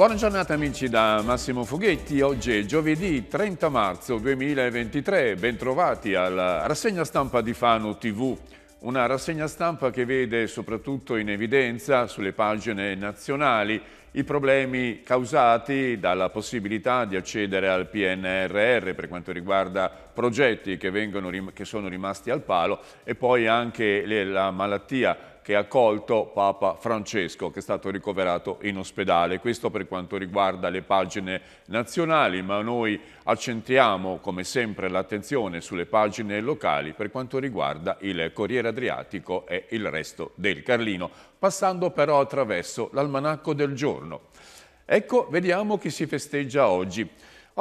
Buona giornata amici da Massimo Fughetti, oggi è giovedì 30 marzo 2023, bentrovati alla rassegna stampa di Fano TV, una rassegna stampa che vede soprattutto in evidenza sulle pagine nazionali i problemi causati dalla possibilità di accedere al PNRR per quanto riguarda progetti che, vengono, che sono rimasti al palo e poi anche la malattia che ha accolto Papa Francesco, che è stato ricoverato in ospedale. Questo per quanto riguarda le pagine nazionali, ma noi accentriamo come sempre l'attenzione sulle pagine locali per quanto riguarda il Corriere Adriatico e il resto del Carlino, passando però attraverso l'almanacco del giorno. Ecco, vediamo chi si festeggia oggi.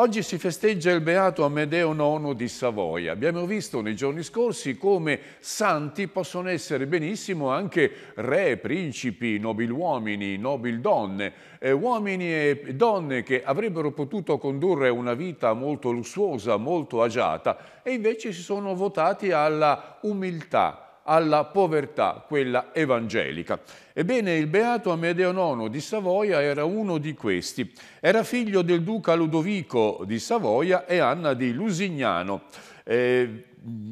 Oggi si festeggia il beato Amedeo IX di Savoia. Abbiamo visto nei giorni scorsi come santi possono essere benissimo anche re, principi, nobiluomini, nobildonne, eh, uomini e donne che avrebbero potuto condurre una vita molto lussuosa, molto agiata e invece si sono votati alla umiltà alla povertà, quella evangelica. Ebbene, il beato Amedeo IX di Savoia era uno di questi. Era figlio del duca Ludovico di Savoia e Anna di Lusignano. Eh,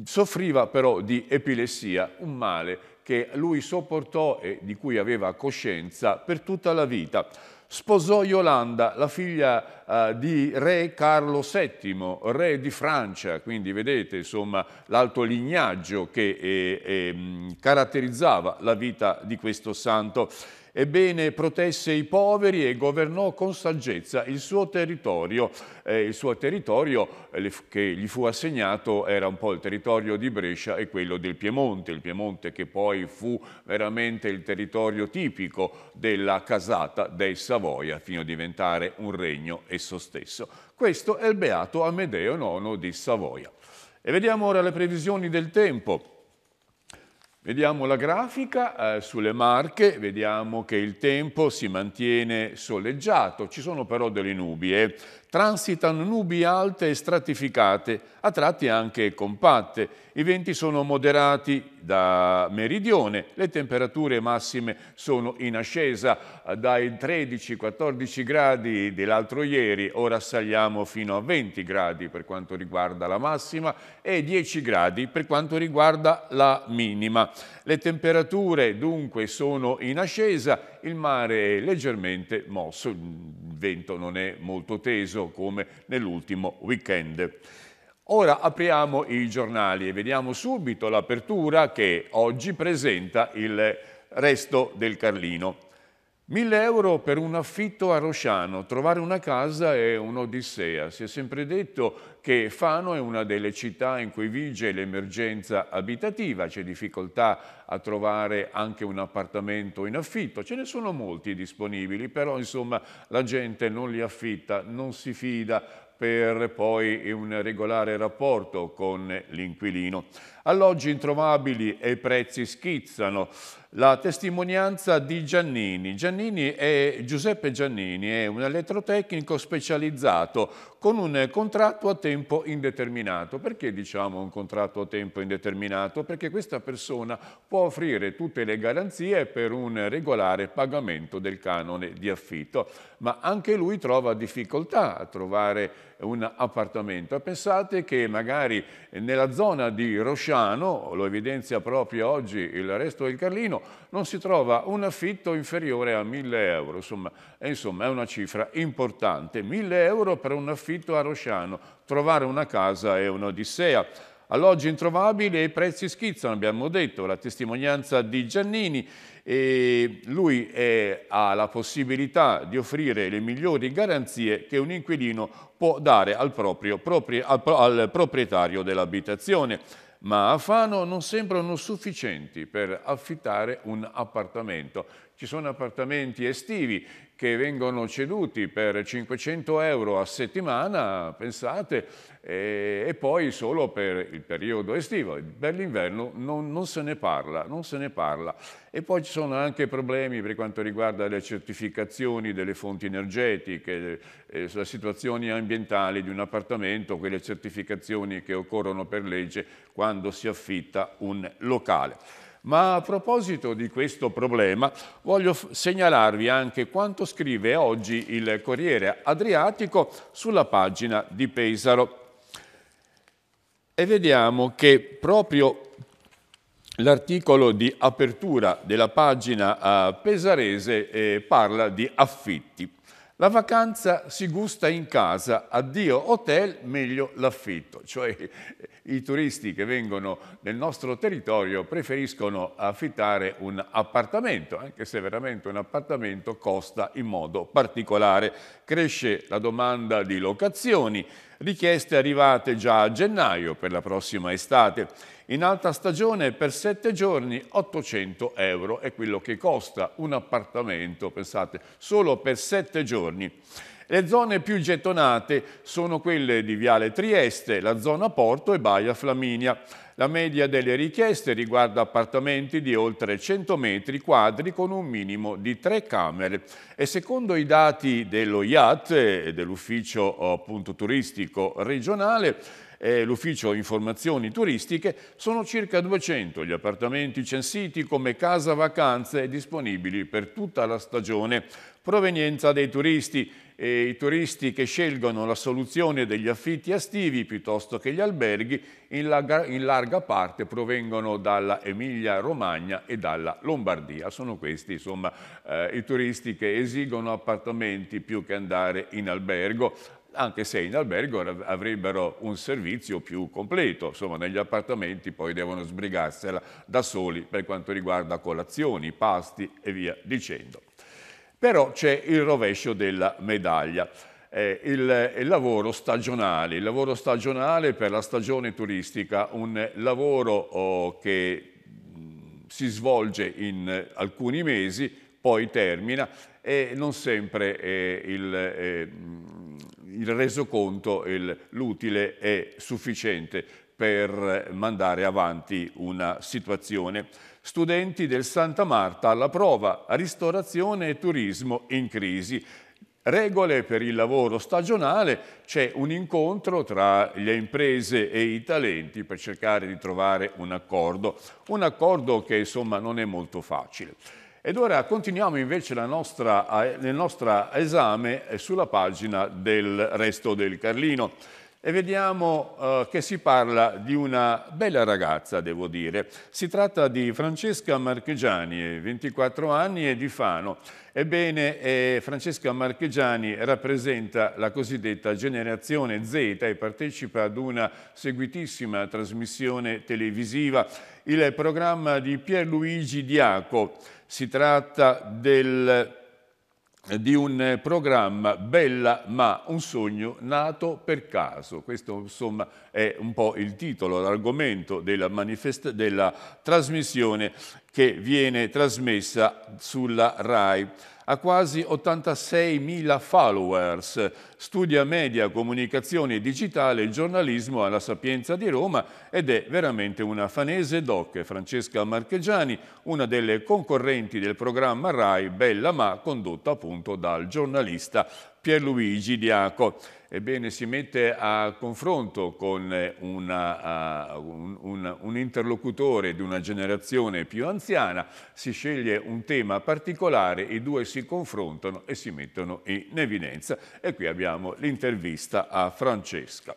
soffriva però di epilessia, un male che lui sopportò e di cui aveva coscienza per tutta la vita. Sposò Yolanda, la figlia eh, di re Carlo VII, re di Francia, quindi vedete insomma l'alto lignaggio che eh, eh, caratterizzava la vita di questo santo. Ebbene, protesse i poveri e governò con saggezza il suo territorio. Eh, il suo territorio eh, che gli fu assegnato era un po' il territorio di Brescia e quello del Piemonte, il Piemonte che poi fu veramente il territorio tipico della casata dei Savoia fino a diventare un regno esso stesso. Questo è il beato Amedeo IX di Savoia. E vediamo ora le previsioni del tempo. Vediamo la grafica eh, sulle Marche, vediamo che il tempo si mantiene soleggiato, ci sono però delle nubi, eh? transitano nubi alte e stratificate, a tratti anche compatte. I venti sono moderati da meridione, le temperature massime sono in ascesa eh, dai 13-14 gradi dell'altro ieri, ora saliamo fino a 20 gradi per quanto riguarda la massima e 10 gradi per quanto riguarda la minima. Le temperature dunque sono in ascesa il mare è leggermente mosso, il vento non è molto teso come nell'ultimo weekend. Ora apriamo i giornali e vediamo subito l'apertura che oggi presenta il resto del Carlino. 1000 euro per un affitto a Rosciano, trovare una casa è un'odissea. Si è sempre detto che Fano è una delle città in cui vige l'emergenza abitativa, c'è difficoltà a trovare anche un appartamento in affitto, ce ne sono molti disponibili, però insomma la gente non li affitta, non si fida, per poi un regolare rapporto con l'inquilino. Alloggi introvabili e prezzi schizzano. La testimonianza di Giannini. Giannini è, Giuseppe Giannini è un elettrotecnico specializzato con un contratto a tempo indeterminato. Perché diciamo un contratto a tempo indeterminato? Perché questa persona può offrire tutte le garanzie per un regolare pagamento del canone di affitto, ma anche lui trova difficoltà a trovare un appartamento. Pensate che magari nella zona di Rosciano, lo evidenzia proprio oggi il resto del Carlino, non si trova un affitto inferiore a 1000 euro. Insomma, insomma è una cifra importante. 1000 euro per un affitto a Rosciano. Trovare una casa è un'odissea alloggi introvabili e i prezzi schizzano, abbiamo detto, la testimonianza di Giannini e lui è, ha la possibilità di offrire le migliori garanzie che un inquilino può dare al, proprio, proprio, al, al proprietario dell'abitazione. Ma a Fano non sembrano sufficienti per affittare un appartamento. Ci sono appartamenti estivi che vengono ceduti per 500 euro a settimana, pensate, e, e poi solo per il periodo estivo. Per l'inverno non, non, se ne parla, non se ne parla. E poi ci sono anche problemi per quanto riguarda le certificazioni delle fonti energetiche, eh, le situazioni ambientali di un appartamento, quelle certificazioni che occorrono per legge quando si affitta un locale. Ma a proposito di questo problema, voglio segnalarvi anche quanto scrive oggi il Corriere Adriatico sulla pagina di Pesaro. E vediamo che proprio L'articolo di apertura della pagina eh, pesarese eh, parla di affitti. La vacanza si gusta in casa, addio hotel, meglio l'affitto, cioè i turisti che vengono nel nostro territorio preferiscono affittare un appartamento, anche se veramente un appartamento costa in modo particolare. Cresce la domanda di locazioni, richieste arrivate già a gennaio per la prossima estate in alta stagione per sette giorni 800 euro è quello che costa un appartamento, pensate, solo per sette giorni. Le zone più gettonate sono quelle di Viale Trieste, la zona Porto e Baia Flaminia. La media delle richieste riguarda appartamenti di oltre 100 metri quadri con un minimo di tre camere e secondo i dati dello IAT e eh, dell'ufficio turistico regionale e l'Ufficio Informazioni Turistiche, sono circa 200 gli appartamenti censiti come casa vacanze disponibili per tutta la stagione. Provenienza dei turisti e i turisti che scelgono la soluzione degli affitti estivi piuttosto che gli alberghi in larga, in larga parte provengono dalla Emilia Romagna e dalla Lombardia. Sono questi insomma, eh, i turisti che esigono appartamenti più che andare in albergo anche se in albergo avrebbero un servizio più completo, insomma negli appartamenti poi devono sbrigarsela da soli per quanto riguarda colazioni, pasti e via dicendo. Però c'è il rovescio della medaglia. Eh, il, il, lavoro stagionale, il lavoro stagionale per la stagione turistica, un lavoro oh, che mh, si svolge in alcuni mesi, poi termina e non sempre eh, il, eh, il resoconto, il, l'utile è sufficiente per mandare avanti una situazione. Studenti del Santa Marta alla prova, ristorazione e turismo in crisi regole per il lavoro stagionale, c'è un incontro tra le imprese e i talenti per cercare di trovare un accordo, un accordo che insomma non è molto facile. Ed ora continuiamo invece nostra, il eh, nostro esame eh, sulla pagina del Resto del Carlino e vediamo eh, che si parla di una bella ragazza, devo dire. Si tratta di Francesca Marchegiani, 24 anni e di Fano. Ebbene, eh, Francesca Marchegiani rappresenta la cosiddetta generazione Z e partecipa ad una seguitissima trasmissione televisiva, il programma di Pierluigi Diaco si tratta del, eh, di un programma Bella ma un sogno nato per caso. Questo insomma è un po' il titolo, l'argomento della, della trasmissione che viene trasmessa sulla RAI ha quasi 86.000 followers, studia media, comunicazione digitale il giornalismo alla Sapienza di Roma ed è veramente una fanese doc. Francesca Marchegiani, una delle concorrenti del programma RAI Bella Ma, condotta appunto dal giornalista Pierluigi Diaco ebbene, si mette a confronto con eh, una, uh, un, un, un, interlocutore di una generazione più anziana, si sceglie un tema particolare, i due si confrontano e si mettono in evidenza. E qui abbiamo l'intervista a Francesca.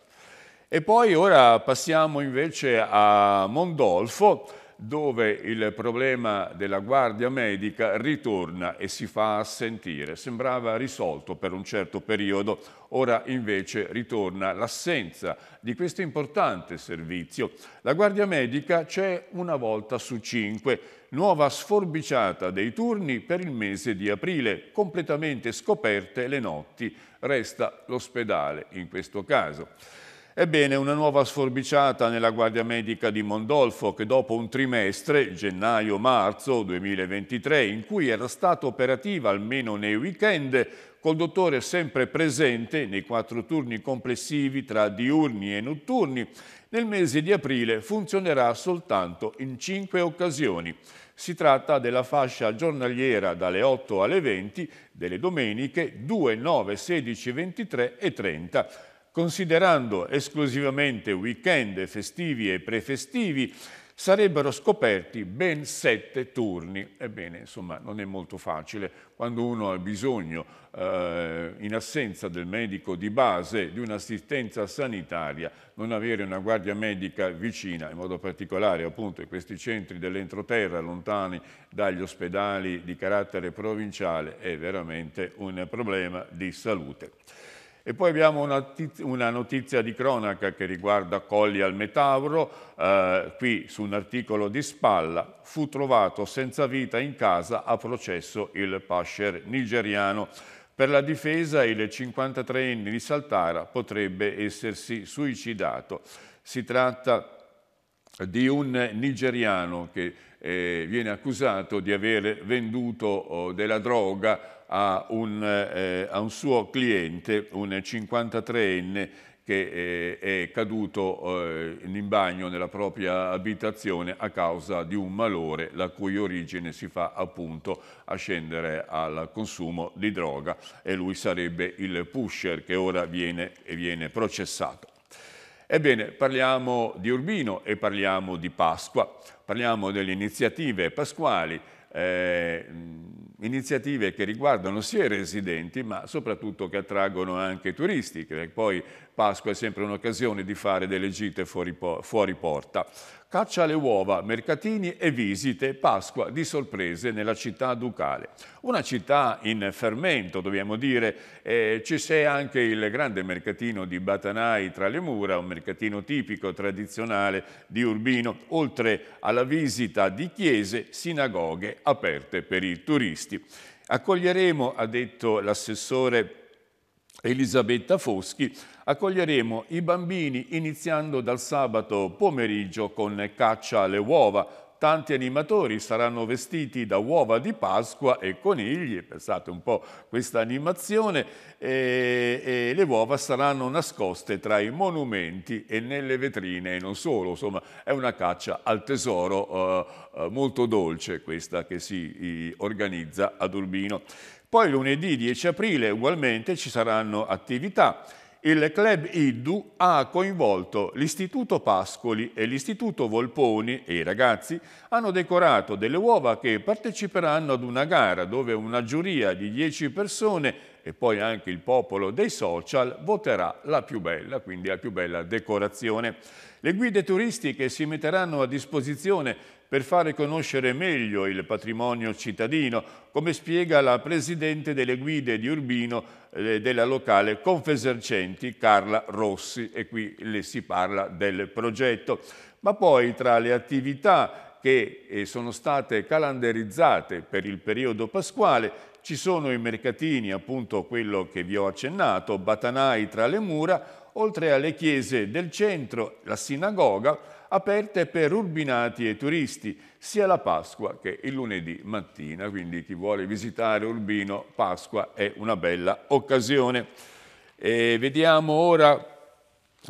E poi ora passiamo invece a Mondolfo, dove il problema della guardia medica ritorna e si fa sentire. Sembrava risolto per un certo periodo, ora invece ritorna l'assenza di questo importante servizio. La guardia medica c'è una volta su cinque, nuova sforbiciata dei turni per il mese di aprile, completamente scoperte le notti. Resta l'ospedale in questo caso. Ebbene, una nuova sforbiciata nella Guardia Medica di Mondolfo che dopo un trimestre, gennaio-marzo 2023, in cui era stata operativa almeno nei weekend, col dottore sempre presente nei quattro turni complessivi tra diurni e notturni, nel mese di aprile funzionerà soltanto in cinque occasioni. Si tratta della fascia giornaliera dalle 8 alle 20, delle domeniche 2, 9, 16, 23 e 30 considerando esclusivamente weekend festivi e prefestivi, sarebbero scoperti ben sette turni. Ebbene, insomma, non è molto facile. Quando uno ha bisogno, eh, in assenza del medico di base, di un'assistenza sanitaria, non avere una guardia medica vicina, in modo particolare appunto in questi centri dell'entroterra, lontani dagli ospedali di carattere provinciale, è veramente un problema di salute. E poi abbiamo una notizia, una notizia di cronaca che riguarda Colli al Metauro, eh, qui su un articolo di spalla, fu trovato senza vita in casa a processo il Pascher nigeriano. Per la difesa il 53enne di Saltara potrebbe essersi suicidato. Si tratta di un nigeriano che eh, viene accusato di aver venduto oh, della droga a un, eh, a un suo cliente, un 53enne, che eh, è caduto eh, in bagno nella propria abitazione a causa di un malore la cui origine si fa appunto a scendere al consumo di droga e lui sarebbe il pusher che ora viene, viene processato. Ebbene, parliamo di Urbino e parliamo di Pasqua, parliamo delle iniziative pasquali eh, iniziative che riguardano sia i residenti ma soprattutto che attraggono anche i turisti, che poi Pasqua è sempre un'occasione di fare delle gite fuori, fuori porta. Caccia alle uova, mercatini e visite, Pasqua di sorprese nella città ducale. Una città in fermento, dobbiamo dire, eh, ci c'è anche il grande mercatino di Batanai tra le mura, un mercatino tipico, tradizionale di Urbino, oltre alla visita di chiese, sinagoghe aperte per i turisti. Accoglieremo, ha detto l'assessore Elisabetta Foschi, accoglieremo i bambini iniziando dal sabato pomeriggio con caccia alle uova. Tanti animatori saranno vestiti da uova di Pasqua e conigli, pensate un po' questa animazione, e, e le uova saranno nascoste tra i monumenti e nelle vetrine e non solo, insomma è una caccia al tesoro eh, eh molto dolce questa che si organizza ad Urbino. Poi lunedì 10 aprile ugualmente ci saranno attività. Il club Iddu ha coinvolto l'Istituto Pascoli e l'Istituto Volponi e i ragazzi hanno decorato delle uova che parteciperanno ad una gara dove una giuria di 10 persone e poi anche il popolo dei social voterà la più bella, quindi la più bella decorazione. Le guide turistiche si metteranno a disposizione per fare conoscere meglio il patrimonio cittadino, come spiega la presidente delle guide di Urbino eh, della locale Confesercenti, Carla Rossi, e qui le si parla del progetto. Ma poi tra le attività che eh, sono state calendarizzate per il periodo pasquale ci sono i mercatini, appunto quello che vi ho accennato, Batanai tra le mura, oltre alle chiese del centro, la sinagoga, aperte per urbinati e turisti, sia la Pasqua che il lunedì mattina. Quindi chi vuole visitare Urbino, Pasqua è una bella occasione. E vediamo ora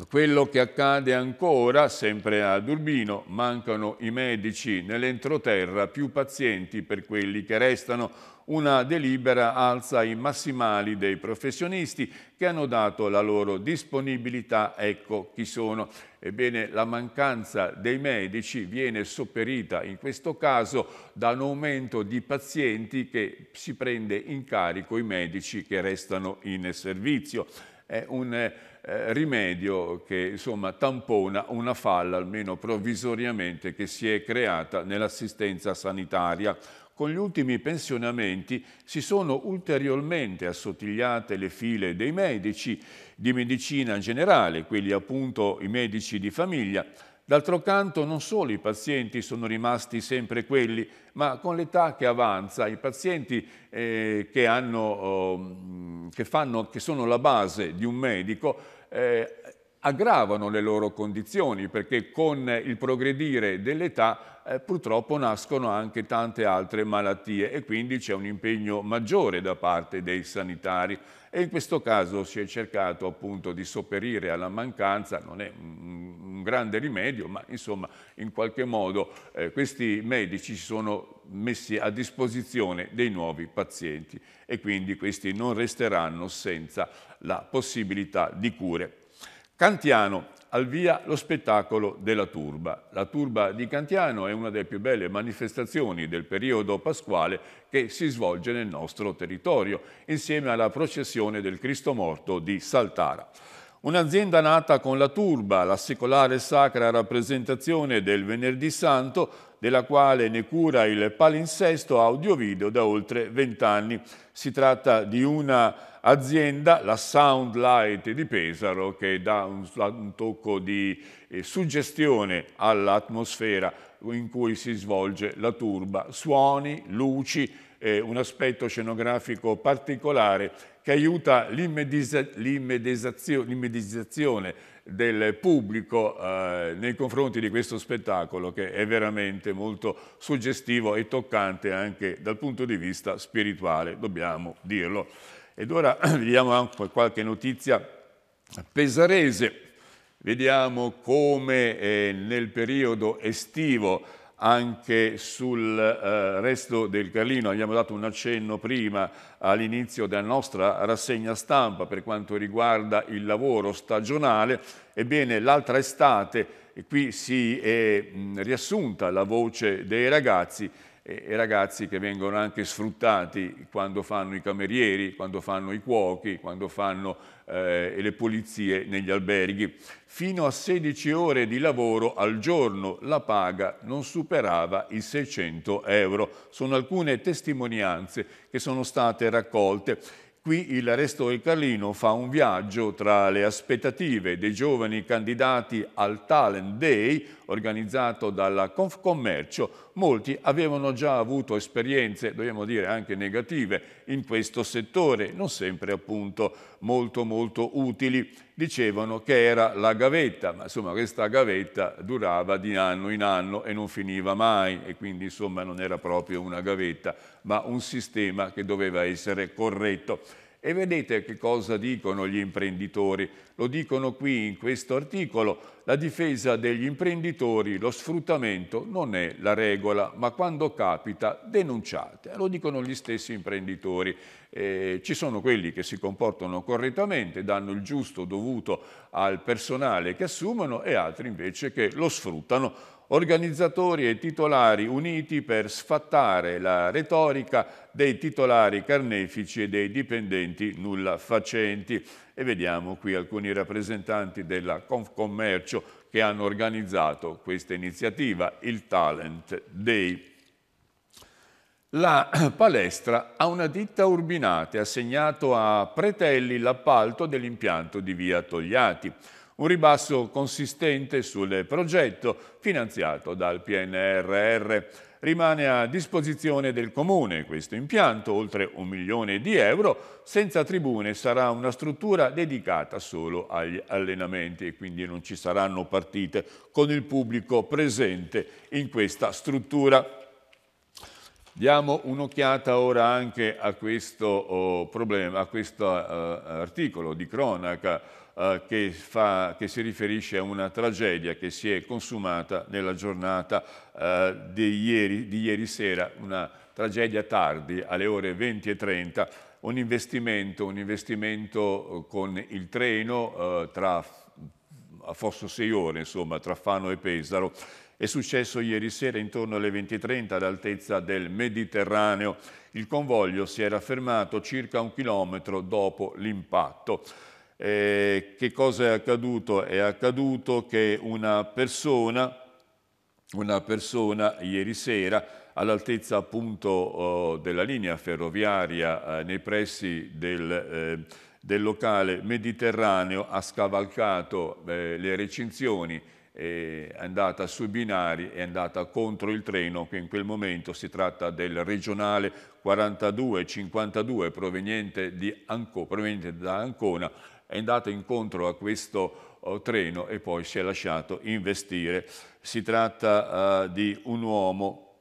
quello che accade ancora, sempre ad Urbino, mancano i medici nell'entroterra, più pazienti per quelli che restano. Una delibera alza i massimali dei professionisti che hanno dato la loro disponibilità, ecco chi sono. Ebbene, la mancanza dei medici viene sopperita in questo caso da un aumento di pazienti che si prende in carico i medici che restano in servizio è un eh, eh, rimedio che insomma, tampona una falla, almeno provvisoriamente, che si è creata nell'assistenza sanitaria. Con gli ultimi pensionamenti si sono ulteriormente assottigliate le file dei medici di medicina generale, quelli appunto i medici di famiglia, D'altro canto non solo i pazienti sono rimasti sempre quelli, ma con l'età che avanza i pazienti eh, che, hanno, eh, che, fanno, che, sono la base di un medico eh, aggravano le loro condizioni perché con il progredire dell'età eh, purtroppo nascono anche tante altre malattie e quindi c'è un impegno maggiore da parte dei sanitari e in questo caso si è cercato appunto di sopperire alla mancanza, non è un, un grande rimedio, ma insomma in qualche modo eh, questi medici si sono messi a disposizione dei nuovi pazienti e quindi questi non resteranno senza la possibilità di cure. Cantiano al via lo spettacolo della turba. La turba di Cantiano è una delle più belle manifestazioni del periodo pasquale che si svolge nel nostro territorio, insieme alla processione del Cristo morto di Saltara. Un'azienda nata con la turba, la secolare sacra rappresentazione del Venerdì Santo, della quale ne cura il palinsesto audio-video da oltre vent'anni. Si tratta di una azienda, la Sound Light di Pesaro, che dà un, un tocco di eh, suggestione all'atmosfera in cui si svolge la turba. Suoni, luci, eh, un aspetto scenografico particolare che aiuta l'immedesizzazione del pubblico eh, nei confronti di questo spettacolo che è veramente molto suggestivo e toccante anche dal punto di vista spirituale, dobbiamo dirlo. Ed ora vediamo anche qualche notizia pesarese. Vediamo come eh, nel periodo estivo anche sul eh, resto del Carlino, abbiamo dato un accenno prima all'inizio della nostra rassegna stampa per quanto riguarda il lavoro stagionale, ebbene l'altra estate qui si è mh, mm, riassunta la voce dei ragazzi e, e ragazzi che vengono anche sfruttati quando fanno i camerieri, quando fanno i cuochi, quando fanno eh, le pulizie negli alberghi. Fino a 16 ore di lavoro al giorno la paga non superava i 600 euro. Sono alcune testimonianze che sono state raccolte Qui il Resto del Carlino fa un viaggio tra le aspettative dei giovani candidati al Talent Day organizzato dalla Confcommercio. Molti avevano già avuto esperienze, dobbiamo dire anche negative, in questo settore, non sempre appunto molto molto utili. Dicevano che era la gavetta, ma insomma questa gavetta durava di anno in anno e non finiva mai e quindi insomma non era proprio una gavetta, ma un sistema che doveva essere corretto. E vedete che cosa dicono gli imprenditori. Lo dicono qui in questo articolo. La difesa degli imprenditori, lo sfruttamento non è la regola, ma quando capita denunciate. Lo dicono gli stessi imprenditori. Eh, ci sono quelli che si comportano correttamente, danno il giusto dovuto al personale che assumono e altri invece che lo sfruttano organizzatori e titolari uniti per sfattare la retorica dei titolari carnefici e dei dipendenti nulla facenti. E vediamo qui alcuni rappresentanti della Confcommercio che hanno organizzato questa iniziativa, il Talent Day. La palestra ha una ditta urbinate ha assegnato a Pretelli l'appalto dell'impianto di via Togliati un ribasso consistente sul progetto finanziato dal PNRR. Rimane a disposizione del Comune questo impianto, oltre un milione di euro, senza tribune sarà una struttura dedicata solo agli allenamenti e quindi non ci saranno partite con il pubblico presente in questa struttura. Diamo un'occhiata ora anche a questo, oh, problema, a questo uh, articolo di cronaca eh, che, fa, che, si riferisce a una tragedia che si è consumata nella giornata eh, di, ieri, di ieri sera, una tragedia tardi alle ore 20 e 30 un investimento, un investimento, eh, con il treno eh, tra, a Fosso sei ore, insomma, tra Fano e Pesaro. È successo ieri sera intorno alle 20.30 all'altezza del Mediterraneo. Il convoglio si era fermato circa un chilometro dopo l'impatto. Eh, che cosa è accaduto? È accaduto che una persona, una persona ieri sera, all'altezza appunto oh, della linea ferroviaria eh, nei pressi del, eh, del, locale mediterraneo, ha scavalcato eh, le recinzioni è andata sui binari, è andata contro il treno, che in quel momento si tratta del regionale 42-52 proveniente, Anco, proveniente da Ancona è andato incontro a questo uh, treno e poi si è lasciato investire. Si tratta uh, di un uomo,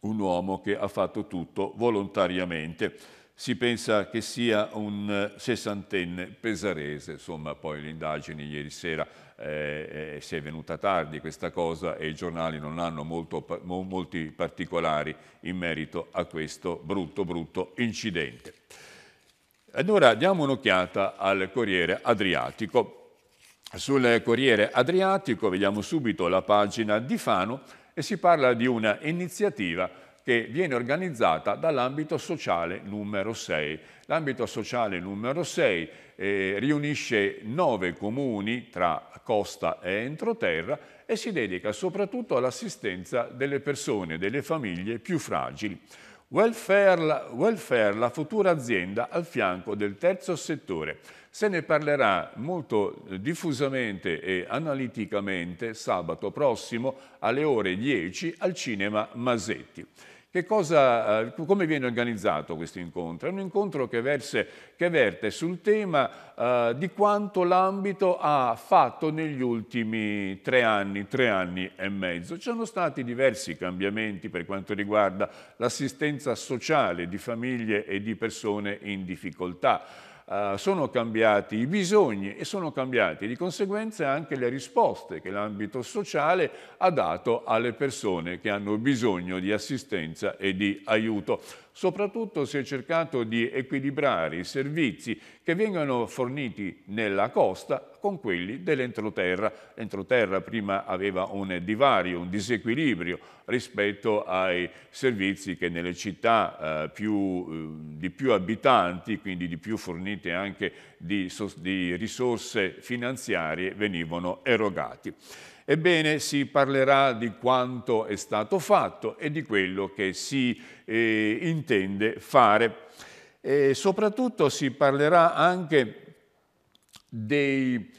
un uomo che ha fatto tutto volontariamente si pensa che sia un eh, sessantenne pesarese, insomma poi l'indagine ieri sera eh, eh, si è venuta tardi questa cosa e i giornali non hanno molto, molti particolari in merito a questo brutto brutto incidente. Allora diamo un'occhiata al Corriere Adriatico. Sul Corriere Adriatico vediamo subito la pagina di Fano e si parla di una iniziativa che viene organizzata dall'ambito sociale numero 6. L'ambito sociale numero 6 eh, riunisce nove comuni tra costa e entroterra e si dedica soprattutto all'assistenza delle persone, delle famiglie più fragili. Welfare, welfare, la futura azienda al fianco del terzo settore. Se ne parlerà molto eh, diffusamente e analiticamente sabato prossimo alle ore 10 al Cinema Masetti cosa, eh, come viene organizzato questo incontro? È un incontro che, verse, che verte sul tema eh, di quanto l'ambito ha fatto negli ultimi tre anni, tre anni e mezzo. Ci sono stati diversi cambiamenti per quanto riguarda l'assistenza sociale di famiglie e di persone in difficoltà eh, sono cambiati i bisogni e sono cambiate di conseguenza anche le risposte che l'ambito sociale ha dato alle persone che hanno bisogno di assistenza e di aiuto. Soprattutto si è cercato di equilibrare i servizi che vengono forniti nella costa con quelli dell'entroterra. L'entroterra prima aveva un divario, un disequilibrio rispetto ai servizi che nelle città eh, più, eh, di più abitanti, quindi di più fornite anche di, di risorse finanziarie, venivano erogati. Ebbene, si parlerà di quanto è stato fatto e di quello che si eh, intende fare. E soprattutto si parlerà anche dei,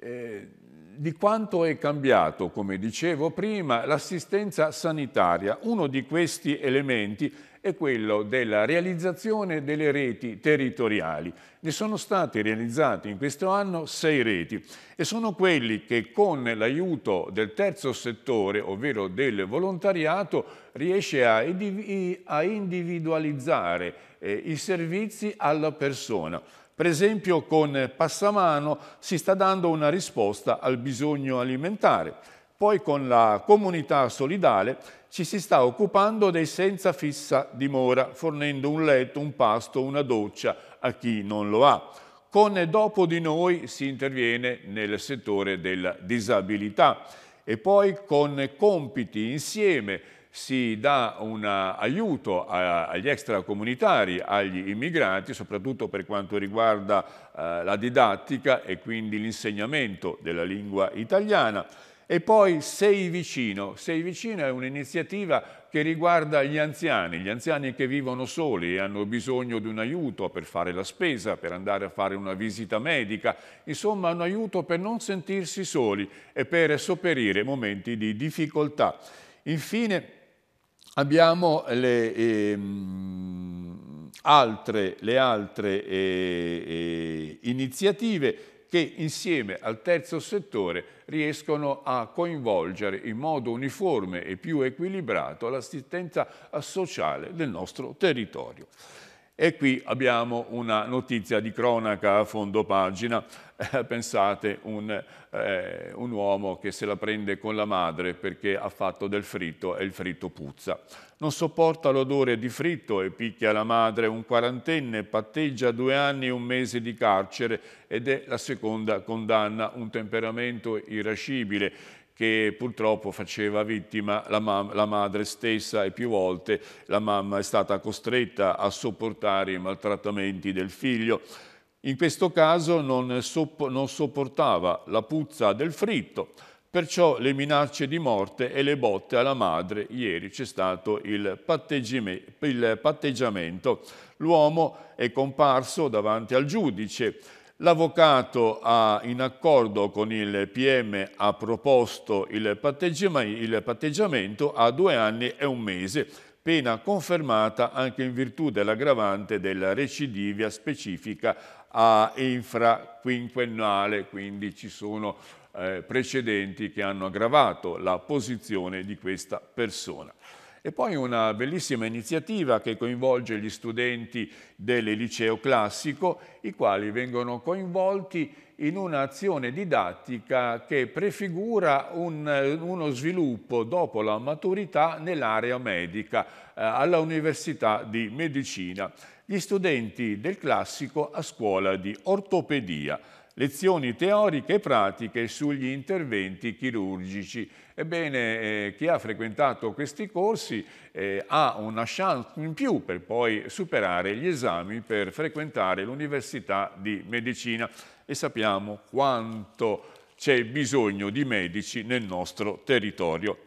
eh, di quanto è cambiato, come dicevo prima, l'assistenza sanitaria. Uno di questi elementi è quello della realizzazione delle reti territoriali. Ne sono state realizzate in questo anno sei reti e sono quelli che con l'aiuto del terzo settore, ovvero del volontariato, riesce a, a individualizzare eh, i servizi alla persona. Per esempio con Passamano si sta dando una risposta al bisogno alimentare. Poi con la comunità solidale ci si sta occupando dei senza fissa dimora, fornendo un letto, un pasto, una doccia a chi non lo ha. Con dopo di noi si interviene nel settore della disabilità e poi con compiti insieme si dà un aiuto agli extracomunitari, agli immigrati, soprattutto per quanto riguarda eh, la didattica e quindi l'insegnamento della lingua italiana e poi Sei Vicino. Sei Vicino è un'iniziativa che riguarda gli anziani, gli anziani che vivono soli e hanno bisogno di un aiuto per fare la spesa, per andare a fare una visita medica, insomma un aiuto per non sentirsi soli e per sopperire momenti di difficoltà. Infine abbiamo le... Ehm, altre, le altre eh, eh, iniziative che insieme al terzo settore riescono a coinvolgere in modo uniforme e più equilibrato l'assistenza sociale del nostro territorio. E qui abbiamo una notizia di cronaca a fondo pagina, eh, pensate un, eh, un uomo che se la prende con la madre perché ha fatto del fritto e il fritto puzza. Non sopporta l'odore di fritto e picchia la madre, un quarantenne, patteggia due anni e un mese di carcere ed è la seconda condanna, un temperamento irascibile che purtroppo faceva vittima la, la, madre stessa e più volte la mamma è stata costretta a sopportare i maltrattamenti del figlio. In questo caso non, non sopportava la puzza del fritto, Perciò le minacce di morte e le botte alla madre, ieri c'è stato il, il patteggiamento. L'uomo è comparso davanti al giudice. L'avvocato, in accordo con il PM, ha proposto il, il patteggiamento a due anni e un mese, pena confermata anche in virtù dell'aggravante della recidivia specifica a infraquinquennale, quindi ci sono eh, precedenti che hanno aggravato la posizione di questa persona. E poi una bellissima iniziativa che coinvolge gli studenti del liceo classico, i quali vengono coinvolti in un'azione didattica che prefigura un, uno sviluppo dopo la maturità nell'area medica eh, alla Università di Medicina. Gli studenti del classico a scuola di ortopedia lezioni teoriche e pratiche sugli interventi chirurgici. Ebbene, eh, chi ha frequentato questi corsi eh, ha una chance in più per poi superare gli esami per frequentare l'Università di Medicina e sappiamo quanto c'è bisogno di medici nel nostro territorio.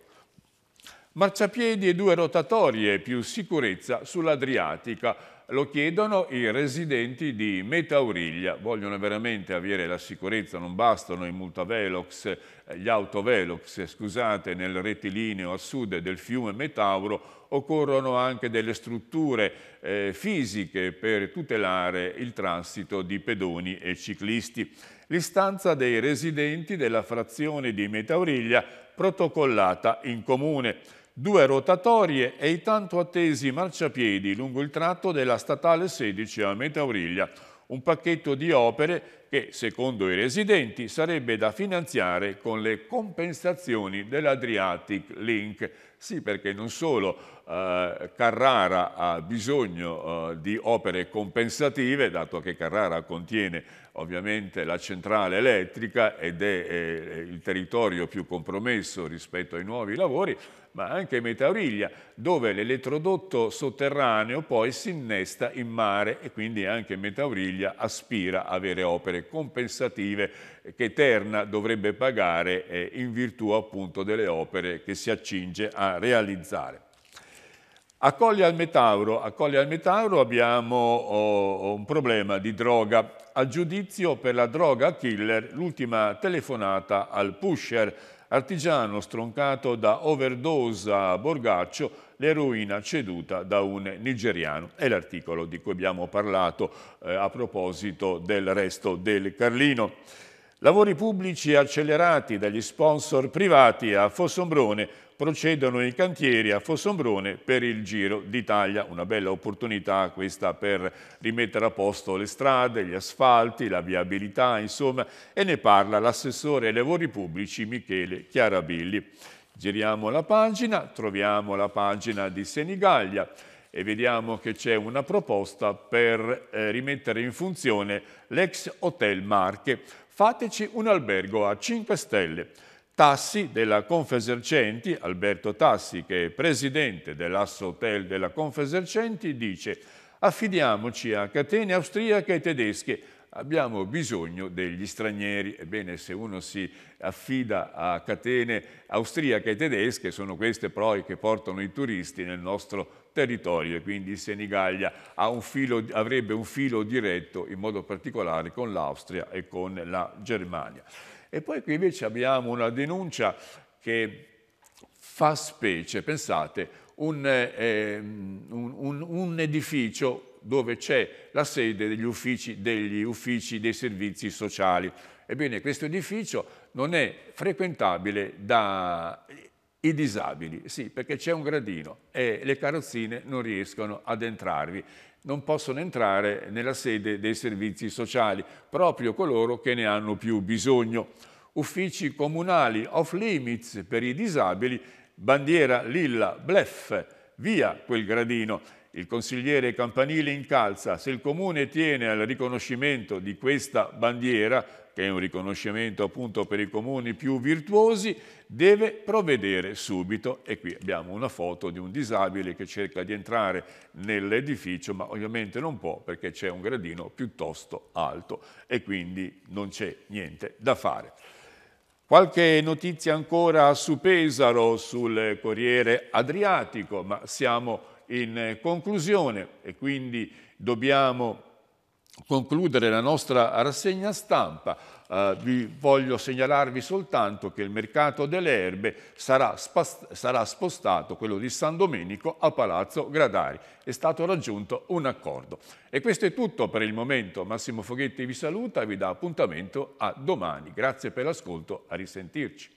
Marciapiedi e due rotatorie più sicurezza sull'Adriatica lo chiedono i residenti di Metauriglia, vogliono veramente avere la sicurezza, non bastano i multavelox, gli autovelox, scusate, nel rettilineo a sud del fiume Metauro, occorrono anche delle strutture eh, fisiche per tutelare il transito di pedoni e ciclisti. L'istanza dei residenti della frazione di Metauriglia protocollata in comune due rotatorie e i tanto attesi marciapiedi lungo il tratto della statale 16 a Metauriglia, un pacchetto di opere che, secondo i residenti, sarebbe da finanziare con le compensazioni dell'Adriatic Link. Sì, perché non solo eh, Carrara ha bisogno eh, di opere compensative, dato che Carrara contiene ovviamente la centrale elettrica ed è eh, il territorio più compromesso rispetto ai nuovi lavori, ma anche Metauriglia, dove l'elettrodotto sotterraneo poi si innesta in mare e quindi anche Metauriglia aspira a avere opere compensative che Terna dovrebbe pagare eh, in virtù appunto delle opere che si accinge a realizzare. Accoglie al Metauro, a al Metauro abbiamo oh, oh, un problema di droga. A giudizio per la droga killer, l'ultima telefonata al pusher, artigiano stroncato da overdose a Borgaccio, l'eroina ceduta da un nigeriano. È l'articolo di cui abbiamo parlato eh, a proposito del resto del Carlino. Lavori pubblici accelerati dagli sponsor privati a Fossombrone procedono i cantieri a Fossombrone per il Giro d'Italia. Una bella opportunità questa per rimettere a posto le strade, gli asfalti, la viabilità, insomma, e ne parla l'assessore ai lavori pubblici Michele Chiarabilli. Giriamo la pagina, troviamo la pagina di Senigallia e vediamo che c'è una proposta per eh, rimettere in funzione l'ex Hotel Marche. Fateci un albergo a 5 stelle. Tassi della Confesercenti, Alberto Tassi, che è presidente dell'Asso Hotel della Confesercenti, dice affidiamoci a catene austriache e tedesche, abbiamo bisogno degli stranieri. Ebbene, se uno si affida a catene austriache e tedesche, sono queste però che portano i turisti nel nostro paese territorio, quindi il Senigallia un filo, avrebbe un filo diretto in modo particolare con l'Austria e con la Germania. E poi qui invece abbiamo una denuncia che fa specie, pensate, un, eh, un, un, un edificio dove c'è la sede degli uffici, degli uffici dei servizi sociali. Ebbene, questo edificio non è frequentabile da i disabili, sì, perché c'è un gradino e le carrozzine non riescono ad entrarvi non possono entrare nella sede dei servizi sociali, proprio coloro che ne hanno più bisogno. Uffici comunali off limits per i disabili, bandiera lilla, blef, via quel gradino. Il consigliere Campanile incalza, se il comune tiene al riconoscimento di questa bandiera, che è un riconoscimento appunto per i comuni più virtuosi, deve provvedere subito e qui abbiamo una foto di un disabile che cerca di entrare nell'edificio ma ovviamente non può perché c'è un gradino piuttosto alto e quindi non c'è niente da fare. Qualche notizia ancora su Pesaro, sul Corriere Adriatico, ma siamo in conclusione e quindi dobbiamo concludere la nostra rassegna stampa eh, vi voglio segnalarvi soltanto che il mercato delle erbe sarà, sarà, spostato, quello di San Domenico, a Palazzo Gradari. È stato raggiunto un accordo. E questo è tutto per il momento. Massimo Foghetti vi saluta e vi dà appuntamento a domani. Grazie per l'ascolto, a risentirci.